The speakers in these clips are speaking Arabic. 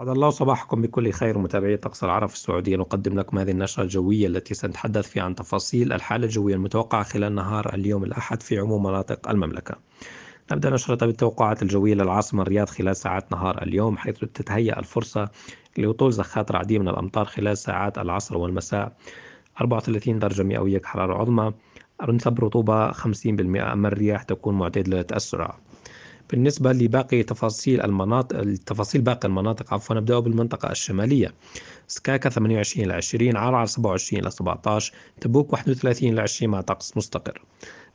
أسعد الله صباحكم بكل خير متابعي طقس العرب في السعودية نقدم لكم هذه النشرة الجوية التي سنتحدث فيها عن تفاصيل الحالة الجوية المتوقعة خلال نهار اليوم الأحد في عموم مناطق المملكة نبدأ نشرتها بالتوقعات الجوية للعاصمة الرياض خلال ساعات نهار اليوم حيث تتهيأ الفرصة لهطول زخات رعدية من الأمطار خلال ساعات العصر والمساء 34 درجة مئوية كحرارة عظمى نسب رطوبة 50% أما الرياح تكون معتدلة السرعة بالنسبة لباقي تفاصيل المناطق التفاصيل باقي المناطق عفوا نبدأ بالمنطقة الشمالية سكاكا 28 إلى 20 عرعر 27 إلى 17 تبوك 31 إلى 20 مع طقس مستقر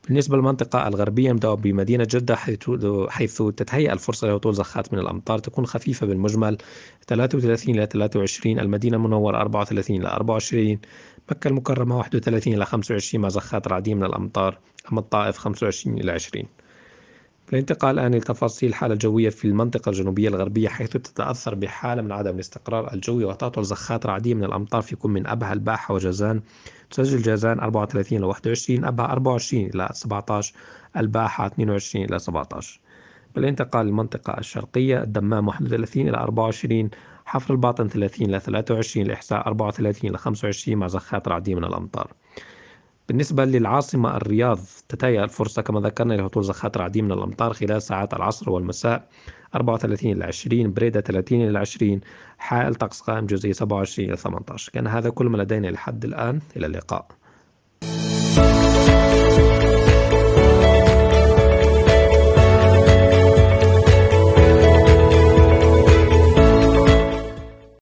بالنسبة للمنطقة الغربية نبدأ بمدينة جدة حيث حيث تتهيأ الفرصة لهطول زخات من الأمطار تكون خفيفة بالمجمل 33 إلى 23 المدينة المنورة 34 إلى 24 مكة المكرمة 31 إلى 25 مع زخات رعدية من الأمطار أما الطائف 25 إلى 20 بالانتقال الآن لتفاصيل الحالة الجوية في المنطقة الجنوبية الغربية حيث تتأثر بحالة من عدم الاستقرار الجوي وتعطل زخات رعدية من الأمطار في كل من أبها الباحة وجازان تسجل جازان 34 إلى 21 أبها 24 إلى 17 الباحة 22 إلى 17 بالانتقال للمنطقة الشرقية الدمام 31 إلى 24 حفر الباطن 30 إلى 23 الإحساء 34 إلى 25 مع زخات رعدية من الأمطار بالنسبة للعاصمة الرياض تتهيأ الفرصة كما ذكرنا لهطول زخات رعدية من الأمطار خلال ساعات العصر والمساء 34 إلى 20 بريدة 30 إلى 20 حائل طقس قائم جزئي 27 إلى 18 كان هذا كل ما لدينا لحد الآن إلى اللقاء